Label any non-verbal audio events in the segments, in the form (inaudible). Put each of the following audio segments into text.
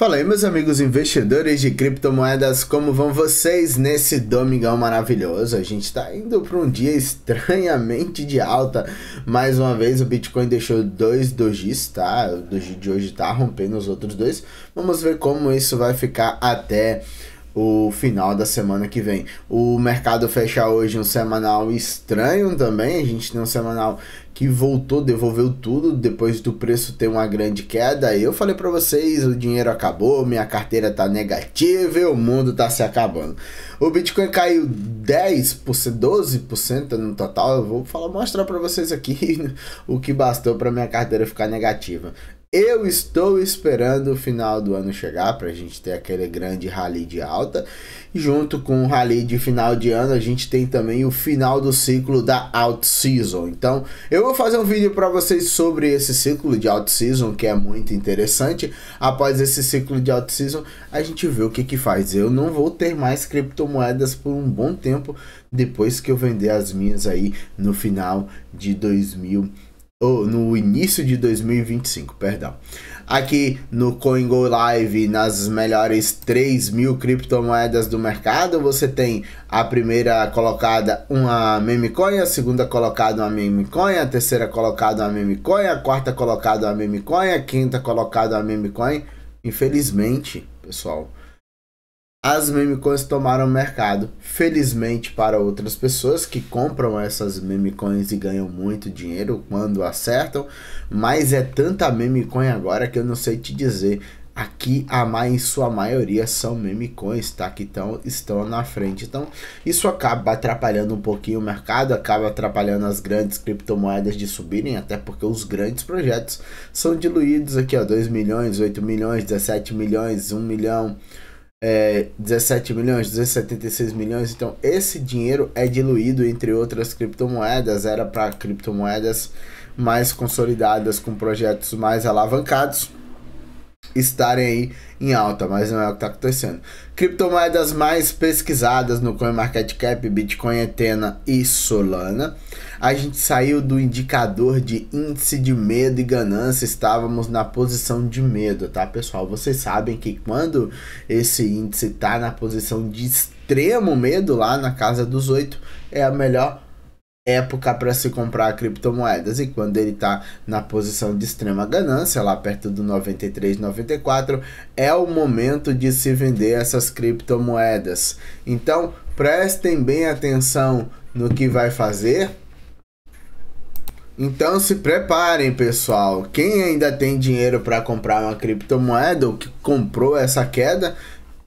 Fala aí, meus amigos investidores de criptomoedas, como vão vocês nesse domingão maravilhoso? A gente está indo para um dia estranhamente de alta. Mais uma vez, o Bitcoin deixou dois dojis, tá? O doji de hoje está rompendo os outros dois. Vamos ver como isso vai ficar até o final da semana que vem. O mercado fecha hoje um semanal estranho também. A gente tem um semanal que voltou, devolveu tudo depois do preço ter uma grande queda. Eu falei para vocês, o dinheiro acabou, minha carteira tá negativa, o mundo tá se acabando. O Bitcoin caiu 10%, 12% no total. Eu vou falar, mostrar para vocês aqui (laughs) o que bastou para minha carteira ficar negativa. Eu estou esperando o final do ano chegar para a gente ter aquele grande rally de alta. E junto com o rally de final de ano, a gente tem também o final do ciclo da out season. Então, eu vou fazer um vídeo para vocês sobre esse ciclo de out season, que é muito interessante. Após esse ciclo de out season, a gente vê o que que faz. Eu não vou ter mais criptomoedas por um bom tempo depois que eu vender as minhas aí no final de 2020 no início de 2025, perdão. Aqui no CoinGo Live, nas melhores 3 mil criptomoedas do mercado, você tem a primeira colocada uma memecoin, a segunda colocada uma memecoin, a terceira colocada uma memecoin, a quarta colocada uma memecoin, a quinta colocada uma memecoin. Infelizmente, pessoal, as memecoins tomaram o mercado. Felizmente para outras pessoas que compram essas memecoins e ganham muito dinheiro quando acertam, mas é tanta memecoin agora que eu não sei te dizer. Aqui a mais em sua maioria são memecoins, tá? Que tão, estão na frente. Então, isso acaba atrapalhando um pouquinho o mercado, acaba atrapalhando as grandes criptomoedas de subirem, até porque os grandes projetos são diluídos aqui, ó, 2 milhões, 8 milhões, 17 milhões, 1 milhão é, 17 milhões, 276 milhões. Então, esse dinheiro é diluído entre outras criptomoedas, era para criptomoedas mais consolidadas, com projetos mais alavancados estarem aí em alta, mas não é o que está acontecendo. Criptomoedas mais pesquisadas no CoinMarketCap, Bitcoin, Etena e Solana. A gente saiu do indicador de índice de medo e ganância, estávamos na posição de medo, tá, pessoal? Vocês sabem que quando esse índice está na posição de extremo medo, lá na casa dos oito, é a melhor época para se comprar criptomoedas e quando ele está na posição de extrema ganância, lá perto do 93, 94, é o momento de se vender essas criptomoedas. Então, prestem bem atenção no que vai fazer. Então se preparem, pessoal. Quem ainda tem dinheiro para comprar uma criptomoeda ou que comprou essa queda,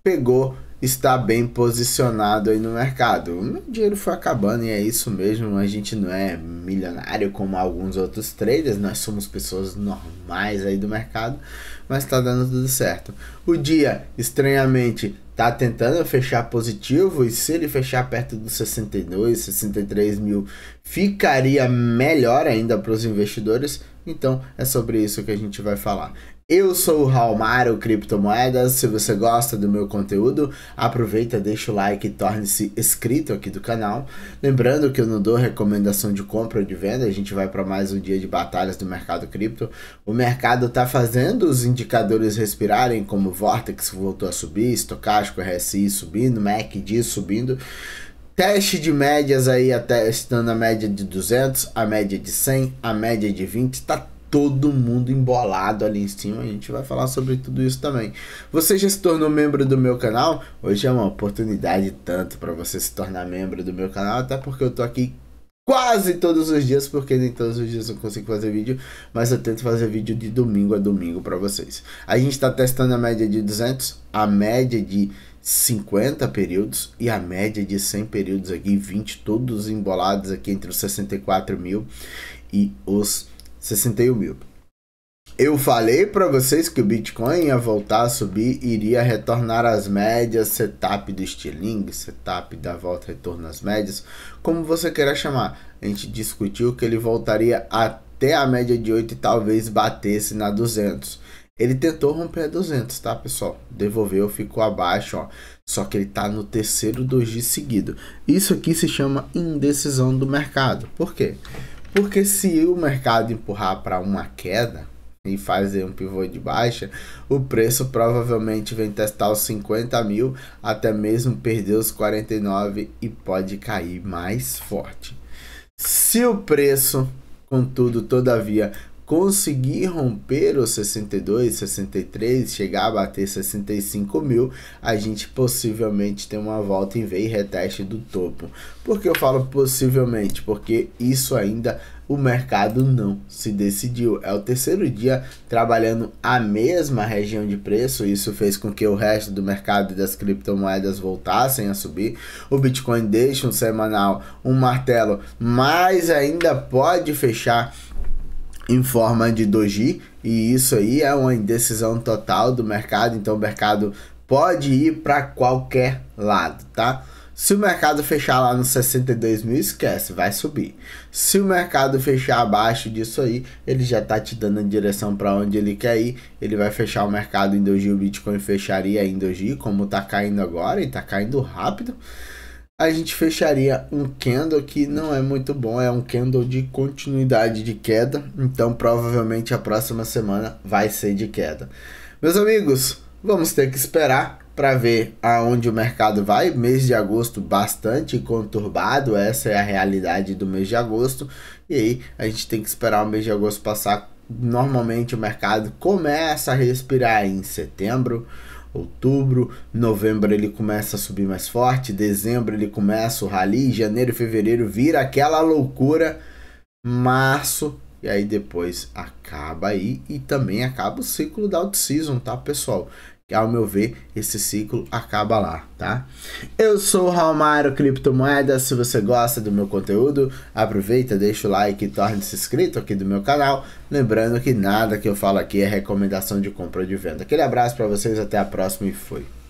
pegou está bem posicionado aí no mercado. O meu dinheiro foi acabando e é isso mesmo. A gente não é milionário como alguns outros traders, nós somos pessoas normais aí do mercado, mas está dando tudo certo. O dia, estranhamente, tá tentando fechar positivo e se ele fechar perto dos 62, 63 mil, ficaria melhor ainda para os investidores. Então é sobre isso que a gente vai falar. Eu sou o Raulmaro Criptomoedas. Se você gosta do meu conteúdo, aproveita, deixa o like e torne-se inscrito aqui do canal. Lembrando que eu não dou recomendação de compra ou de venda, a gente vai para mais um dia de batalhas do mercado cripto. O mercado está fazendo os indicadores respirarem, como Vortex voltou a subir, Estocástico, RSI subindo, MACD subindo. Teste de médias aí, até estando a média de 200, a média de 100, a média de 20, está todo mundo embolado ali em cima. A gente vai falar sobre tudo isso também. Você já se tornou membro do meu canal? Hoje é uma oportunidade tanto para você se tornar membro do meu canal, até porque eu tô aqui quase todos os dias, porque nem todos os dias eu consigo fazer vídeo, mas eu tento fazer vídeo de domingo a domingo para vocês. A gente está testando a média de 200, a média de 50 períodos e a média de 100 períodos aqui, 20 todos embolados aqui entre os 64 mil e os 61 mil. Eu falei para vocês que o Bitcoin ia voltar a subir e iria retornar às médias, setup do Stealing, setup da volta, retorno às médias, como você queira chamar. A gente discutiu que ele voltaria até a média de 8 e talvez batesse na 200. Ele tentou romper a 200, tá, pessoal? Devolveu, ficou abaixo, ó. Só que ele tá no terceiro doji seguido. Isso aqui se chama indecisão do mercado. Por quê? Porque se o mercado empurrar para uma queda e fazer um pivô de baixa, o preço provavelmente vem testar os 50 mil, até mesmo perder os 49 e pode cair mais forte. Se o preço, contudo, todavia conseguir romper os 62, 63, chegar a bater 65 mil, a gente possivelmente tem uma volta em V e reteste do topo. Porque eu falo possivelmente? Porque isso ainda o mercado não se decidiu. É o terceiro dia trabalhando a mesma região de preço. Isso fez com que o resto do mercado das criptomoedas voltassem a subir. O Bitcoin deixa um semanal, um martelo, mas ainda pode fechar em forma de doji, e isso aí é uma indecisão total do mercado, então o mercado pode ir para qualquer lado, tá? Se o mercado fechar lá nos 62 mil, esquece, vai subir. Se o mercado fechar abaixo disso aí, ele já tá te dando a direção para onde ele quer ir. Ele vai fechar o mercado em Doji, o Bitcoin fecharia em Doji, como tá caindo agora e tá caindo rápido a gente fecharia um candle que não é muito bom, é um candle de continuidade de queda, então provavelmente a próxima semana vai ser de queda. Meus amigos, vamos ter que esperar para ver aonde o mercado vai. Mês de agosto bastante conturbado, essa é a realidade do mês de agosto. E aí a gente tem que esperar o mês de agosto passar. Normalmente o mercado começa a respirar em setembro, outubro, novembro ele começa a subir mais forte, dezembro ele começa o rally, janeiro, fevereiro vira aquela loucura, março e aí depois acaba aí e também acaba o ciclo da off-season, tá pessoal? que ao meu ver esse ciclo acaba lá, tá? Eu sou o Romário Criptomoedas, se você gosta do meu conteúdo, aproveita, deixa o like e torne-se inscrito aqui do meu canal, lembrando que nada que eu falo aqui é recomendação de compra ou de venda. Aquele abraço para vocês, até a próxima e fui.